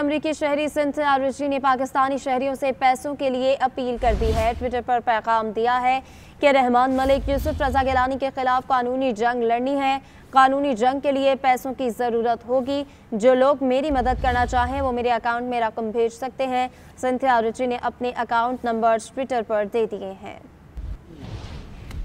अमरीकी शहरी सिंध आरजी ने पाकिस्तानी शहरियों से पैसों के लिए अपील कर दी है ट्विटर पर पैगाम दिया है कि रहमान मलिक यूसुफ रजा गिलानी के खिलाफ कानूनी जंग लड़नी है कानूनी जंग के लिए पैसों की ज़रूरत होगी जो लोग मेरी मदद करना चाहें वो मेरे अकाउंट में रकम भेज सकते हैं सिंथिया आरजी ने अपने अकाउंट नंबर ट्विटर पर दे दिए हैं